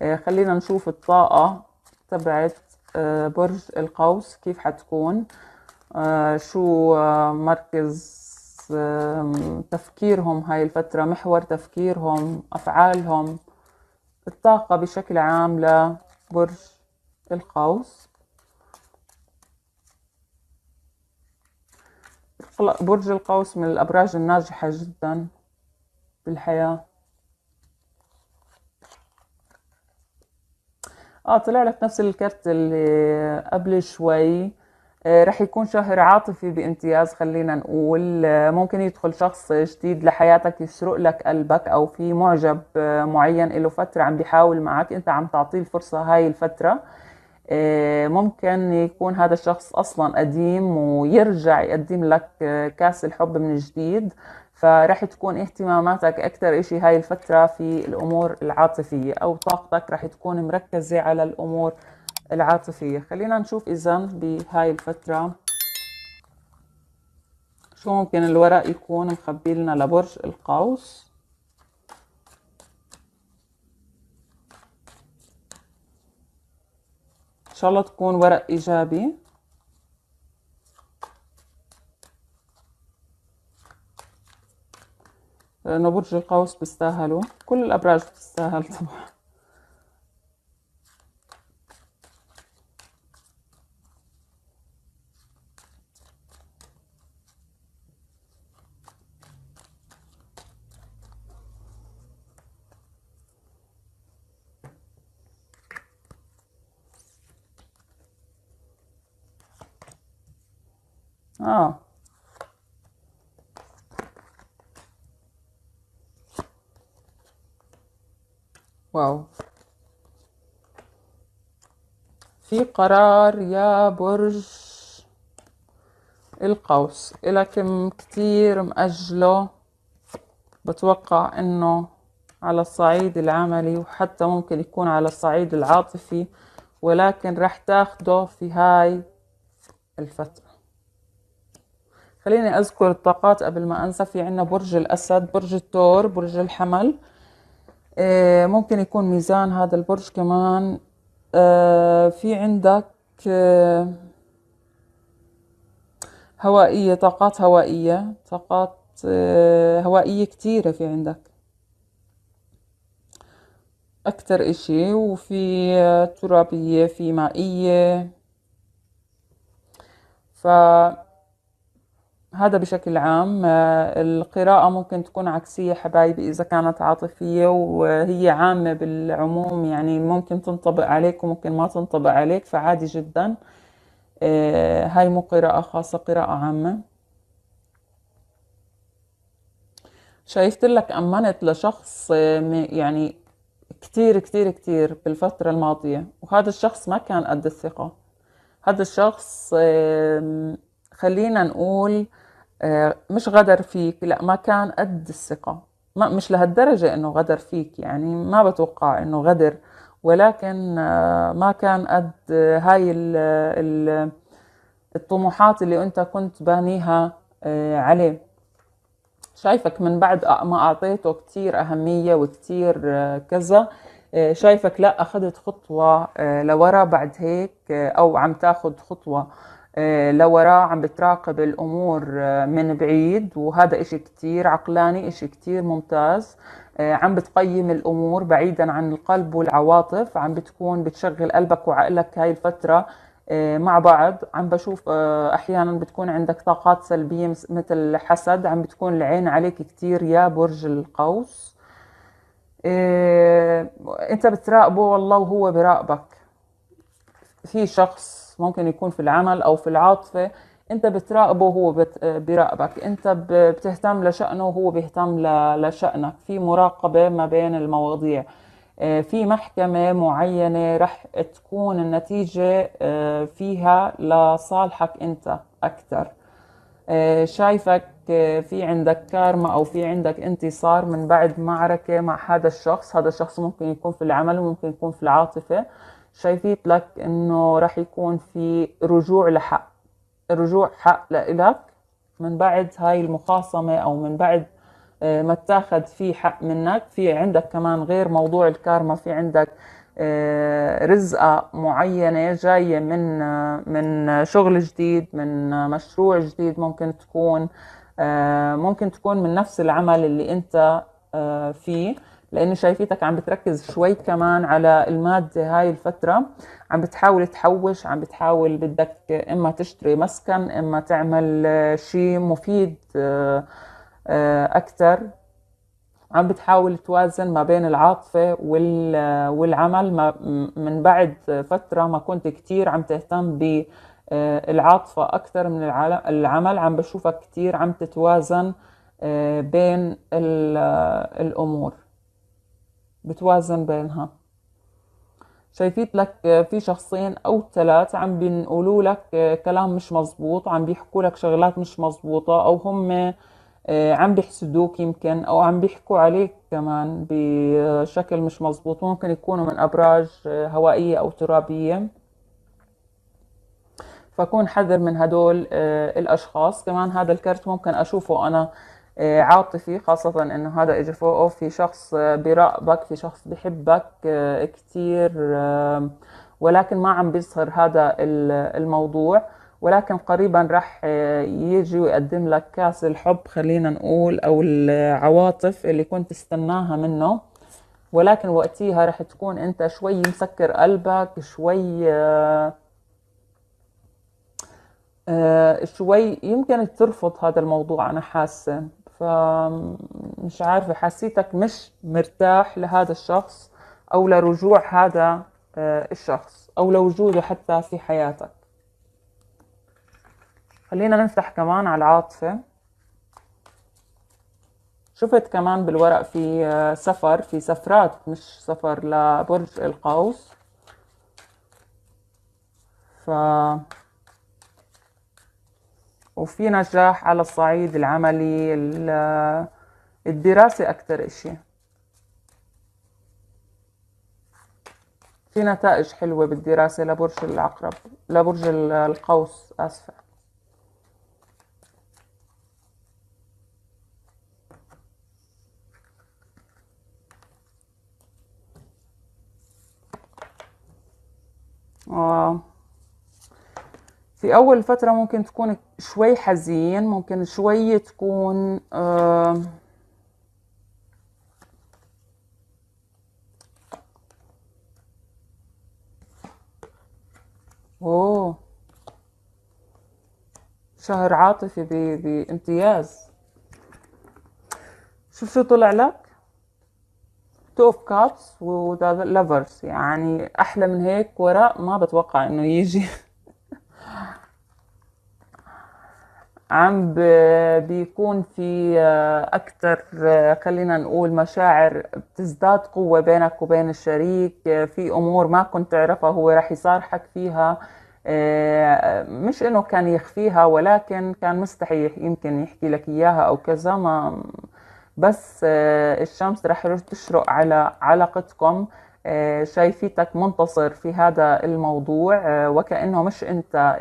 آه، خلينا نشوف الطاقة تبعت آه، برج القوس كيف حتكون آه، شو مركز تفكيرهم هاي الفترة محور تفكيرهم أفعالهم الطاقة بشكل عام لبرج القوس برج القوس من الأبراج الناجحة جدا بالحياة اه طلع لك نفس الكرت اللي قبل شوي آه، رح يكون شهر عاطفي بامتياز خلينا نقول آه، ممكن يدخل شخص جديد لحياتك يسرق لك قلبك او في معجب آه، معين له فترة عم بيحاول معك انت عم تعطيه الفرصة هاي الفترة ممكن يكون هذا الشخص اصلا قديم ويرجع يقدم لك كاس الحب من جديد فرح تكون اهتماماتك أكثر شيء هاي الفترة في الأمور العاطفية أو طاقتك رح تكون مركزة على الأمور العاطفية خلينا نشوف إذا بهاي الفترة شو ممكن الورق يكون مخبي لنا لبرج القوس إن شاء الله تكون ورق إيجابي لأنه برج القوس بيستاهلوا كل الأبراج بتستاهل طبعا اه واو في قرار يا برج القوس إلكم كتير مأجله بتوقع إنه على الصعيد العملي وحتى ممكن يكون على الصعيد العاطفي ولكن رح تاخده في هاي الفترة خليني أذكر الطاقات قبل ما أنسى في عنا برج الأسد برج التور برج الحمل آه، ممكن يكون ميزان هذا البرج كمان آه، في عندك آه، هوائية طاقات هوائية طاقات هوائية كتيرة في عندك أكتر إشي وفي ترابية في مائية ف هذا بشكل عام آه، القراءة ممكن تكون عكسية حبايبي إذا كانت عاطفية وهي عامة بالعموم يعني ممكن تنطبق عليك وممكن ما تنطبق عليك فعادي جدا آه، هاي مو قراءة خاصة قراءة عامة شايفت لك أمنت لشخص آه، يعني كتير كتير كتير بالفترة الماضية وهذا الشخص ما كان قد الثقة هذا الشخص خلينا نقول آه، مش غدر فيك لا ما كان قد الثقة ما مش لهالدرجة انه غدر فيك يعني ما بتوقع انه غدر ولكن آه، ما كان قد هاي الطموحات اللي انت كنت بانيها آه، عليه شايفك من بعد ما اعطيته كتير اهمية وكتير كذا شايفك لا اخذت خطوة لورا بعد هيك او عم تاخد خطوة آه، لوراه عم بتراقب الامور آه، من بعيد وهذا اشي كتير عقلاني اشي كتير ممتاز آه، عم بتقيم الامور بعيدا عن القلب والعواطف عم بتكون بتشغل قلبك وعقلك هاي الفتره مع بعض عم بشوف احيانا بتكون عندك طاقات سلبيه مثل الحسد عم بتكون العين عليك كتير يا برج القوس انت بتراقبه والله وهو براقبك في شخص ممكن يكون في العمل او في العاطفه انت بتراقبه وهو بيراقبك انت بتهتم لشأنه وهو بيهتم لشأنك في مراقبة ما بين المواضيع آه، في محكمة معينة رح تكون النتيجة آه، فيها لصالحك انت اكتر آه، شايفك في عندك كارما او في عندك انتصار من بعد معركة مع هذا الشخص هذا الشخص ممكن يكون في العمل وممكن يكون في العاطفة شايفيت لك انه رح يكون في رجوع لحق رجوع حق لإلك من بعد هاي المخاصمة او من بعد آه، ما اتاخد في حق منك في عندك كمان غير موضوع الكارما في عندك آه، رزقة معينة جاية من آه، من شغل جديد من مشروع جديد ممكن تكون ممكن تكون من نفس العمل اللي انت فيه لان شايفيتك عم بتركز شوي كمان على الماده هاي الفتره عم بتحاول تحوش عم بتحاول بدك اما تشتري مسكن اما تعمل شيء مفيد آه، اكثر عم بتحاول توازن ما بين العاطفة والعمل ما من بعد فترة ما كنت كتير عم تهتم بالعاطفة آه، أكثر من العمل عم بشوفك كتير عم تتوازن آه، بين الأمور بتوازن بينها شايفين لك آه، في شخصين او ثلاث عم بينقولوا لك آه، كلام مش مزبوط عم بيحكوا لك شغلات مش مزبوطة او هم آه، عم بيحسدوك يمكن او عم بيحكوا عليك كمان بشكل مش مزبوط ممكن يكونوا من ابراج هوائية او ترابية فكون حذر من هدول الاشخاص كمان هذا الكرت ممكن اشوفه انا آه، عاطفي خاصة انه هذا اجى فوقه في شخص آه، براقبك في شخص بحبك آه، كثير ولكن ما عم بيظهر هذا الموضوع ولكن قريبا راح يجي ويقدم لك كاس الحب خلينا نقول او العواطف اللي كنت تستناها منه ولكن وقتيها راح تكون انت شوي مسكر قلبك شوي شوي يمكن ترفض هذا الموضوع انا حاسه فمش عارفة حسيتك مش مرتاح لهذا الشخص أو لرجوع هذا آه، الشخص أو لوجوده حتى في حياتك خلينا نفتح كمان على العاطفة شفت كمان بالورق في آه، سفر في سفرات مش سفر لبرج القوس ف وفي نجاح على الصعيد العملي الدراسة أكثر إشي في نتائج حلوة بالدراسة لبرج العقرب لبرج القوس آسفة آه في اول فتره ممكن تكون شوي حزين ممكن شوي تكون آه اوه شهر عاطفي بامتياز شوف شو طلع لك تو اوف كابس وذا لافرز يعني احلى من هيك وراء ما بتوقع انه يجي عم بيكون في آه، اكثر آه، خلينا نقول مشاعر بتزداد قوه بينك وبين الشريك آه، في امور ما كنت تعرفها هو راح يصارحك فيها مش انه كان يخفيها ولكن كان مستحي يمكن يحكي لك اياها او كذا ما بس الشمس راح تشرق على علاقتكم شايفيتك منتصر في هذا الموضوع وكانه مش انت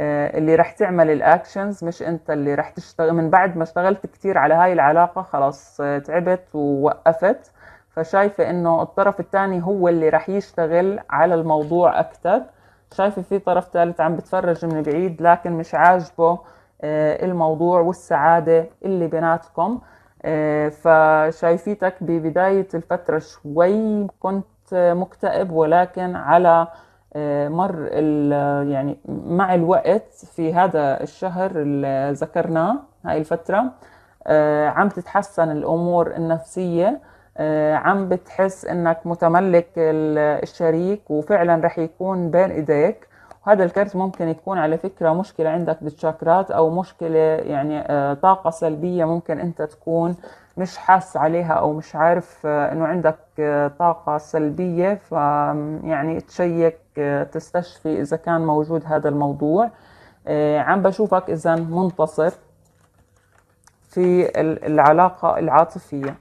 آه، اللي رح تعمل الاكشنز مش انت اللي رح تشتغل من بعد ما اشتغلت كتير على هاي العلاقة خلاص آه، تعبت ووقفت فشايفة انه الطرف الثاني هو اللي رح يشتغل على الموضوع اكتر شايفة في طرف ثالث عم بتفرج من بعيد لكن مش عاجبه آه، الموضوع والسعادة اللي بيناتكم فشايفيتك ببداية الفترة شوي كنت مكتئب ولكن على آه، مر يعني مع الوقت في هذا الشهر اللي ذكرناه هاي الفترة آه، عم تتحسن الأمور النفسية آه، عم بتحس انك متملك الشريك وفعلا رح يكون بين ايديك هذا الكرت ممكن تكون على فكرة مشكلة عندك بالشاكرات أو مشكلة يعني آه، طاقة سلبية ممكن أنت تكون مش حاس عليها أو مش عارف آه، أنه عندك آه، طاقة سلبية فيعني تشيك تستشفي إذا كان موجود هذا الموضوع عم بشوفك إذا منتصر في العلاقة العاطفية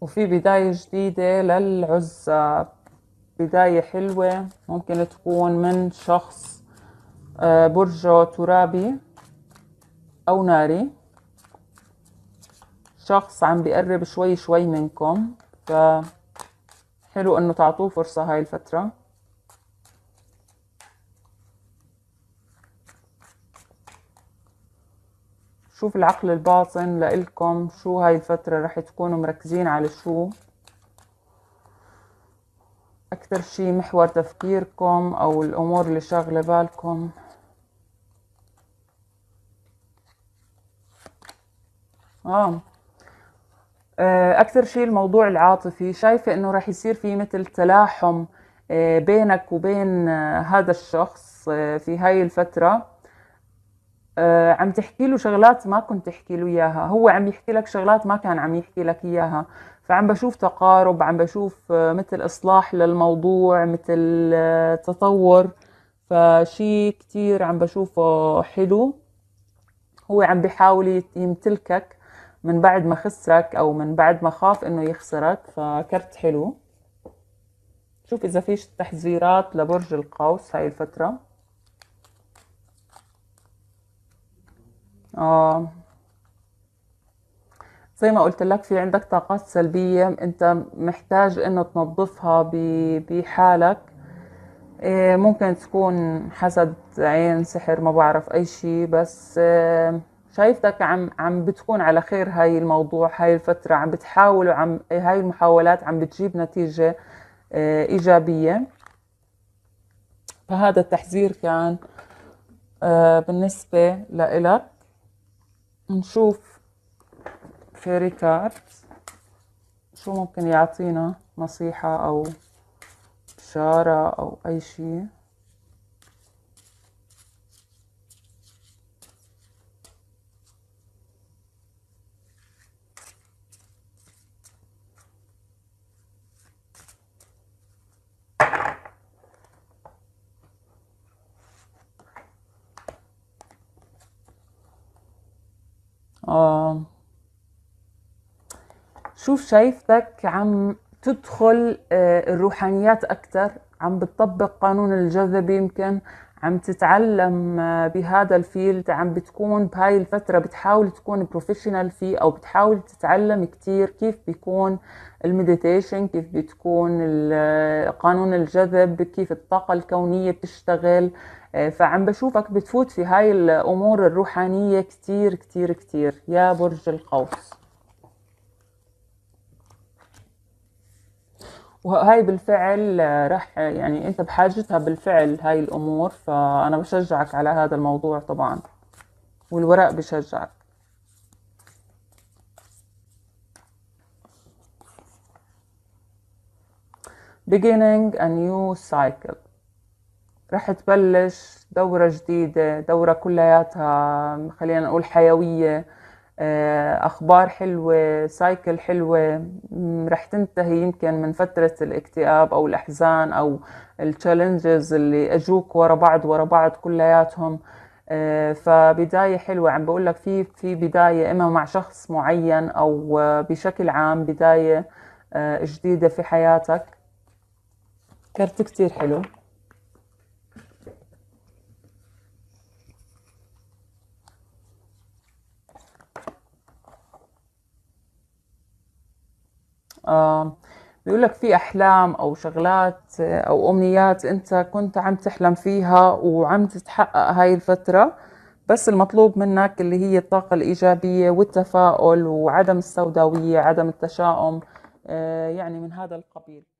وفي بداية جديدة للعزاب بداية حلوة ممكن تكون من شخص آه، برجه ترابي أو ناري شخص عم بيقرب شوي شوي منكم فحلو انه تعطوه فرصة هاي الفترة شوف العقل الباطن لإلكم شو هاي الفترة رح تكونوا مركزين على شو أكثر شي محور تفكيركم أو الأمور اللي شاغلة بالكم آه, آه، أكثر شيء الموضوع العاطفي شايفة إنه رح يصير في مثل تلاحم آه، بينك وبين آه، هذا الشخص في هاي الفترة آه عم تحكي له شغلات ما كنت تحكي له اياها هو عم يحكي لك شغلات ما كان عم يحكي لك اياها فعم بشوف تقارب عم بشوف آه مثل اصلاح للموضوع مثل آه تطور فشي كتير عم بشوفه حلو هو عم بحاول يمتلكك من بعد ما خسرك او من بعد ما خاف انه يخسرك فكرت حلو شوف اذا فيش تحذيرات لبرج القوس هاي الفتره اه زي ما قلت لك في عندك طاقات سلبية انت محتاج انه تنظفها بحالك إيه، ممكن تكون حسد عين سحر ما بعرف اي شيء بس إيه، شايفتك عم عم بتكون على خير هاي الموضوع هاي الفترة عم بتحاول وعم هاي المحاولات عم بتجيب نتيجة إيه، إيجابية فهذا التحذير كان بالنسبة لإلك نشوف فيري كارت شو ممكن يعطينا نصيحة أو بشارة أو أي شيء اه شوف شايفتك عم تدخل آه، الروحانيات اكثر عم بتطبق قانون الجذب يمكن عم تتعلم آه، بهذا الفيلد عم بتكون بهاي الفترة بتحاول تكون بروفيشنال فيه أو بتحاول تتعلم كتير كيف بيكون المديتيشن كيف بتكون قانون الجذب كيف الطاقة الكونية بتشتغل فعم بشوفك بتفوت في هاي الأمور الروحانية كتير كتير كتير يا برج القوس وهاي بالفعل آه، راح آه، يعني انت بحاجتها بالفعل هاي الامور فانا بشجعك على هذا الموضوع طبعا والورق بشجعك beginning a new cycle رح تبلش دورة جديدة دورة كلياتها خلينا نقول حيوية آه، أخبار حلوة سايكل حلوة رح تنتهي يمكن من فترة الاكتئاب أو الأحزان أو التشالنجز اللي أجوك ورا بعض ورا بعض كلياتهم آه، فبداية حلوة عم بقول لك في في بداية إما مع شخص معين أو بشكل عام بداية آه، جديدة في حياتك كرت كتير حلو بيقول لك في احلام او شغلات آه، او امنيات انت كنت عم تحلم فيها وعم تتحقق هاي الفتره بس المطلوب منك اللي هي الطاقه الايجابيه والتفاؤل وعدم السوداويه عدم التشاؤم آه، يعني من هذا القبيل